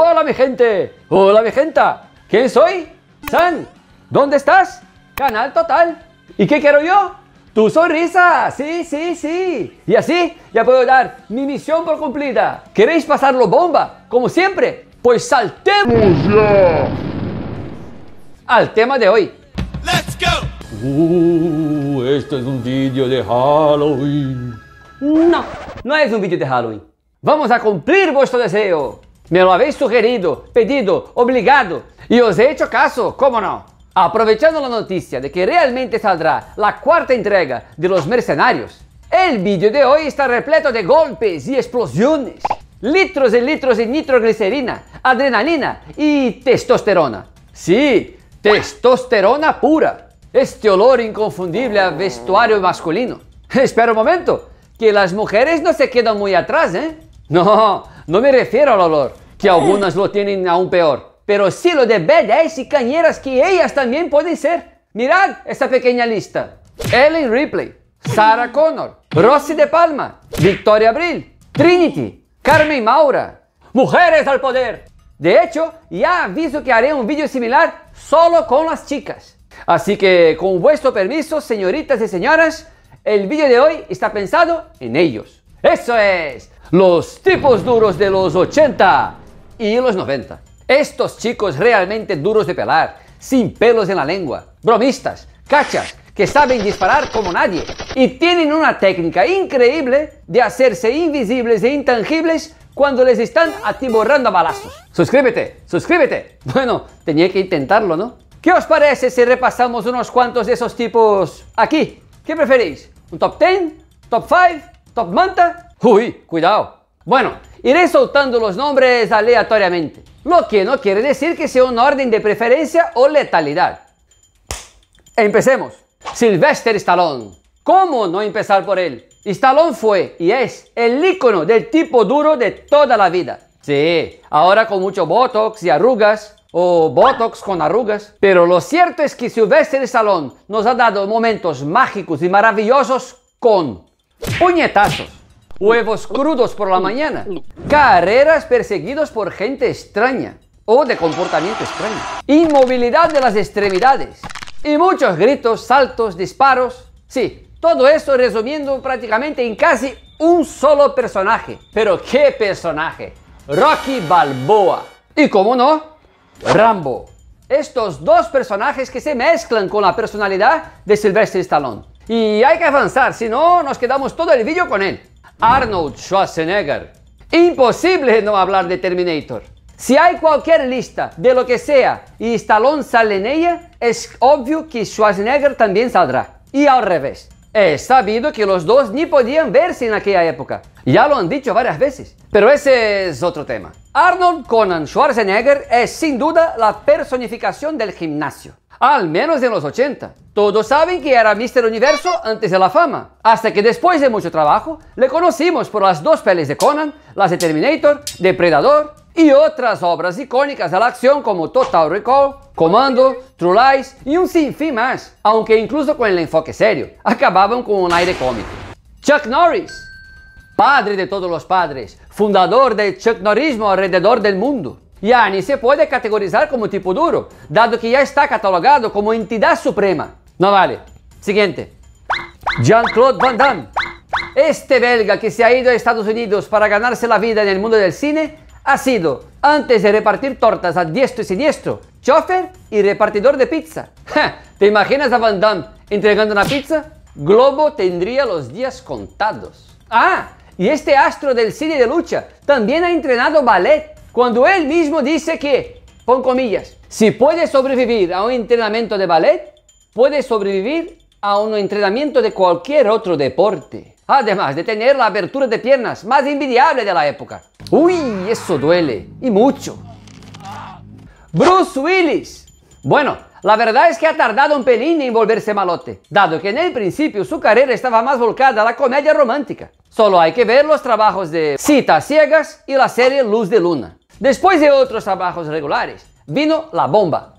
Hola mi gente, hola mi gente! ¿Quién soy? San. ¿Dónde estás? Canal Total. ¿Y qué quiero yo? Tu sonrisa, sí, sí, sí. Y así ya puedo dar mi misión por cumplida. ¿Queréis pasarlo bomba? Como siempre, pues saltemos ya. al tema de hoy. Let's go. Uh, esto es un vídeo de Halloween. No, no es un vídeo de Halloween. Vamos a cumplir vuestro deseo. Me lo habéis sugerido, pedido, obligado y os he hecho caso, ¿cómo no? Aprovechando la noticia de que realmente saldrá la cuarta entrega de Los Mercenarios, el vídeo de hoy está repleto de golpes y explosiones, litros y litros de nitroglicerina, adrenalina y testosterona. Sí, testosterona pura. Este olor inconfundible a vestuario masculino. Espera un momento, que las mujeres no se quedan muy atrás, ¿eh? No, no me refiero al olor, que algunas lo tienen aún peor, pero sí lo de b y cañeras que ellas también pueden ser. Mirad esta pequeña lista. Ellen Ripley, Sarah Connor, Rosy de Palma, Victoria Abril, Trinity, Carmen Maura. ¡Mujeres al poder! De hecho, ya aviso que haré un vídeo similar solo con las chicas. Así que, con vuestro permiso, señoritas y señoras, el vídeo de hoy está pensado en ellos. Eso es, los tipos duros de los 80 y los 90. Estos chicos realmente duros de pelar, sin pelos en la lengua, bromistas, cachas, que saben disparar como nadie y tienen una técnica increíble de hacerse invisibles e intangibles cuando les están atiborrando a balazos. Suscríbete, suscríbete. Bueno, tenía que intentarlo, ¿no? ¿Qué os parece si repasamos unos cuantos de esos tipos aquí? ¿Qué preferís? ¿Un top 10? ¿Top 5? Manta. Uy, cuidado. Bueno, iré soltando los nombres aleatoriamente, lo que no quiere decir que sea un orden de preferencia o letalidad. Empecemos. Sylvester Stallone. ¿Cómo no empezar por él? Stallone fue y es el ícono del tipo duro de toda la vida. Sí, ahora con mucho botox y arrugas, o botox con arrugas. Pero lo cierto es que Sylvester Stallone nos ha dado momentos mágicos y maravillosos con Puñetazos, huevos crudos por la mañana, carreras perseguidos por gente extraña o de comportamiento extraño, inmovilidad de las extremidades y muchos gritos, saltos, disparos. Sí, todo esto resumiendo prácticamente en casi un solo personaje. Pero ¿qué personaje? Rocky Balboa. Y cómo no, Rambo. Estos dos personajes que se mezclan con la personalidad de Sylvester Stallone. Y hay que avanzar, si no nos quedamos todo el vídeo con él. Arnold Schwarzenegger. Imposible no hablar de Terminator. Si hay cualquier lista de lo que sea y Stallone sale en ella, es obvio que Schwarzenegger también saldrá. Y al revés. Es sabido que los dos ni podían verse en aquella época. Ya lo han dicho varias veces. Pero ese es otro tema. Arnold Conan Schwarzenegger es sin duda la personificación del gimnasio al menos en los 80. Todos saben que era Mister Universo antes de la fama, hasta que después de mucho trabajo le conocimos por las dos peles de Conan, las de Terminator, Depredador y otras obras icónicas de la acción como Total Recall, Commando, True Lies y un sinfín más, aunque incluso con el enfoque serio, acababan con un aire cómico. Chuck Norris, padre de todos los padres, fundador del Chuck Norrismo alrededor del mundo ya ni se puede categorizar como tipo duro, dado que ya está catalogado como entidad suprema. No vale. Siguiente. Jean-Claude Van Damme. Este belga que se ha ido a Estados Unidos para ganarse la vida en el mundo del cine ha sido, antes de repartir tortas a diestro y siniestro, chofer y repartidor de pizza. ¿Te imaginas a Van Damme entregando una pizza? Globo tendría los días contados. Ah, y este astro del cine de lucha también ha entrenado ballet cuando él mismo dice que, con comillas, si puede sobrevivir a un entrenamiento de ballet, puede sobrevivir a un entrenamiento de cualquier otro deporte. Además de tener la abertura de piernas más envidiable de la época. Uy, eso duele, y mucho. Bruce Willis. Bueno, la verdad es que ha tardado un pelín en volverse malote, dado que en el principio su carrera estaba más volcada a la comedia romántica. Solo hay que ver los trabajos de Citas Ciegas y la serie Luz de Luna. Después de otros trabajos regulares, vino La Bomba,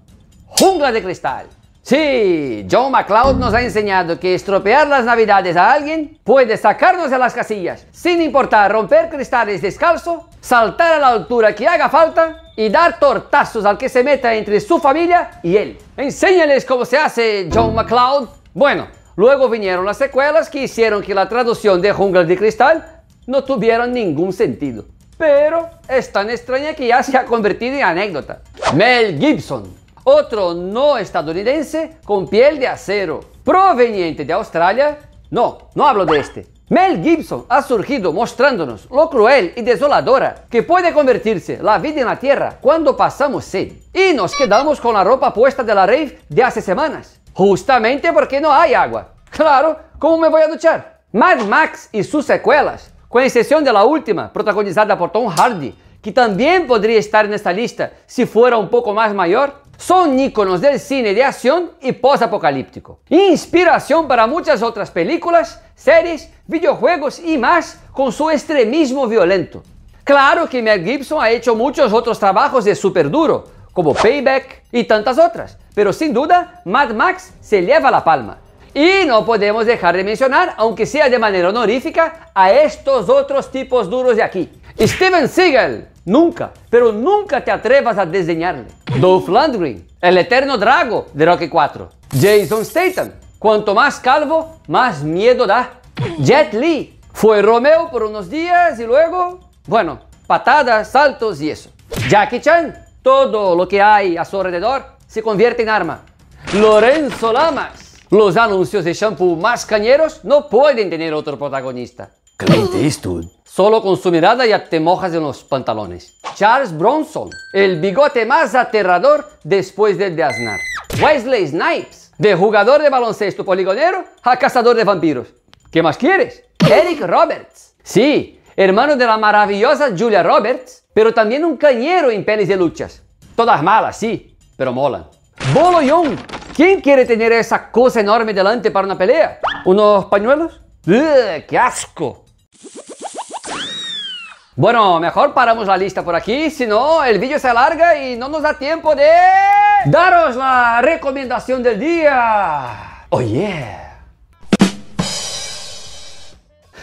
Jungla de Cristal, Sí, John McLeod nos ha enseñado que estropear las navidades a alguien puede sacarnos de las casillas, sin importar romper cristales descalzo, saltar a la altura que haga falta y dar tortazos al que se meta entre su familia y él. Enséñales cómo se hace John McLeod. Bueno, luego vinieron las secuelas que hicieron que la traducción de jungle de Cristal no tuviera ningún sentido. Pero es tan extraña que ya se ha convertido en anécdota. Mel Gibson otro no estadounidense con piel de acero, proveniente de Australia. No, no hablo de este. Mel Gibson ha surgido mostrándonos lo cruel y desoladora que puede convertirse la vida en la Tierra cuando pasamos sed. Y nos quedamos con la ropa puesta de la rave de hace semanas, justamente porque no hay agua. Claro, ¿cómo me voy a duchar? Mad Max y sus secuelas, con excepción de la última, protagonizada por Tom Hardy, que también podría estar en esta lista si fuera un poco más mayor, son íconos del cine de acción y post-apocalíptico. Inspiración para muchas otras películas, series, videojuegos y más con su extremismo violento. Claro que Mel Gibson ha hecho muchos otros trabajos de super duro, como Payback y tantas otras, pero sin duda Mad Max se lleva la palma. Y no podemos dejar de mencionar, aunque sea de manera honorífica, a estos otros tipos duros de aquí. Steven Seagal, nunca, pero nunca te atrevas a desdeñarle. Dolph Lundgren, el eterno Drago de Rocky 4. Jason Statham, cuanto más calvo, más miedo da. Jet Li, fue Romeo por unos días y luego, bueno, patadas, saltos y eso. Jackie Chan, todo lo que hay a su alrededor se convierte en arma. Lorenzo Lamas, los anuncios de shampoo más cañeros no pueden tener otro protagonista. Clint Eastwood. Solo con su mirada ya te mojas en los pantalones. Charles Bronson, el bigote más aterrador después del de Aznar. Wesley Snipes, de jugador de baloncesto poligonero a cazador de vampiros. ¿Qué más quieres? Eric Roberts. Sí, hermano de la maravillosa Julia Roberts, pero también un cañero en pelis de luchas. Todas malas, sí, pero molan. Bolo Young. ¿Quién quiere tener esa cosa enorme delante para una pelea? ¿Unos pañuelos? ¡Ugh, ¡Qué asco! Bueno, mejor paramos la lista por aquí, si no, el vídeo se alarga y no nos da tiempo de... ¡Daros la recomendación del día! ¡Oye! Oh, yeah.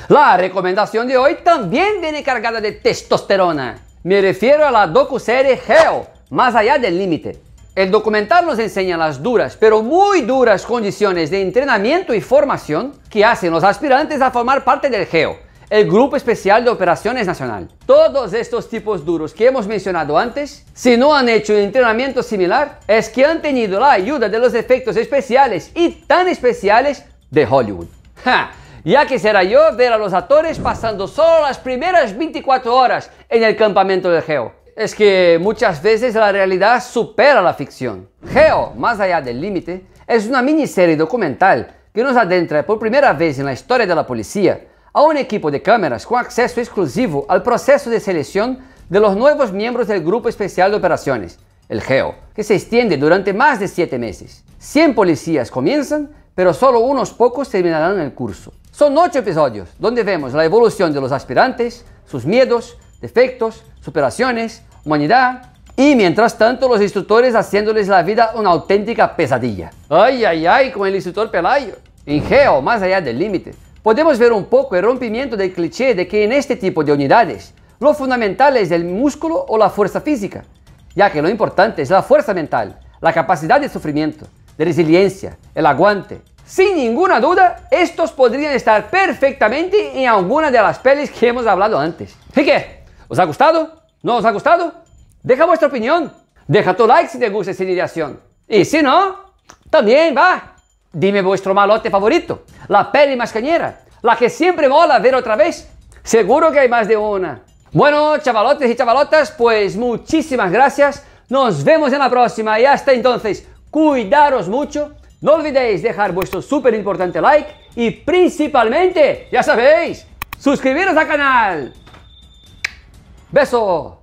La recomendación de hoy también viene cargada de testosterona. Me refiero a la docu-serie Hell, Más allá del límite. El documental nos enseña las duras, pero muy duras condiciones de entrenamiento y formación que hacen los aspirantes a formar parte del Geo el Grupo Especial de Operaciones Nacional. Todos estos tipos duros que hemos mencionado antes, si no han hecho un entrenamiento similar, es que han tenido la ayuda de los efectos especiales y tan especiales de Hollywood. Ja, ya quisiera yo ver a los actores pasando solo las primeras 24 horas en el campamento de Geo. Es que muchas veces la realidad supera la ficción. Geo, más allá del límite, es una miniserie documental que nos adentra por primera vez en la historia de la policía a un equipo de cámaras con acceso exclusivo al proceso de selección de los nuevos miembros del Grupo Especial de Operaciones, el GEO, que se extiende durante más de siete meses. 100 policías comienzan, pero solo unos pocos terminarán el curso. Son ocho episodios donde vemos la evolución de los aspirantes, sus miedos, defectos, superaciones, humanidad y mientras tanto los instructores haciéndoles la vida una auténtica pesadilla. Ay, ay, ay, con el instructor Pelayo. En GEO, más allá del límite, podemos ver un poco el rompimiento del cliché de que en este tipo de unidades lo fundamental es el músculo o la fuerza física, ya que lo importante es la fuerza mental, la capacidad de sufrimiento, de resiliencia, el aguante. Sin ninguna duda, estos podrían estar perfectamente en alguna de las pelis que hemos hablado antes. ¿Y qué? ¿Os ha gustado? ¿No os ha gustado? Deja vuestra opinión. Deja tu like si te gusta esta ideación. Y si no, también va. Dime vuestro malote favorito, la peli más cañera, la que siempre mola ver otra vez. Seguro que hay más de una. Bueno, chavalotes y chavalotas, pues muchísimas gracias. Nos vemos en la próxima y hasta entonces, cuidaros mucho. No olvidéis dejar vuestro súper importante like y principalmente, ya sabéis, suscribiros al canal. Beso.